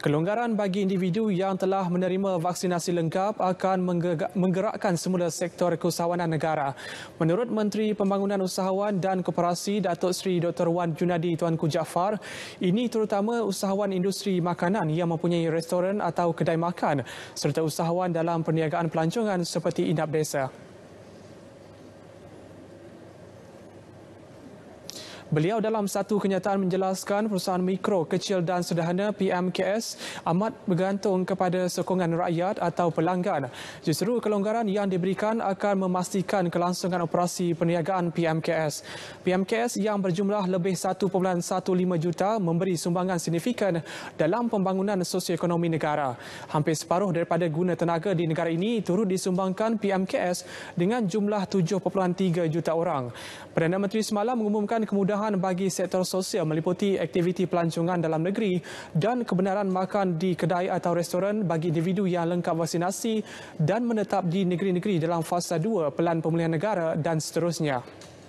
Kelonggaran bagi individu yang telah menerima vaksinasi lengkap akan menggerakkan semula sektor keusahawanan negara. Menurut Menteri Pembangunan Usahawan dan Koperasi Datuk Seri Dr. Wan Junadi Tuanku Jaafar, ini terutama usahawan industri makanan yang mempunyai restoran atau kedai makan serta usahawan dalam perniagaan pelancongan seperti Indap Desa. Beliau dalam satu kenyataan menjelaskan perusahaan mikro, kecil dan sederhana PMKS amat bergantung kepada sokongan rakyat atau pelanggan. Justeru kelonggaran yang diberikan akan memastikan kelangsungan operasi perniagaan PMKS. PMKS yang berjumlah lebih 1.15 juta memberi sumbangan signifikan dalam pembangunan sosioekonomi negara. Hampir separuh daripada guna tenaga di negara ini turut disumbangkan PMKS dengan jumlah 7.3 juta orang. Perdana Menteri semalam mengumumkan kemudahan pendedahan bagi sektor sosial meliputi aktiviti pelancongan dalam negeri dan kebenaran makan di kedai atau restoran bagi individu yang lengkap vaksinasi dan menetap di negeri-negeri dalam fasa 2 pelan pemulihan negara dan seterusnya.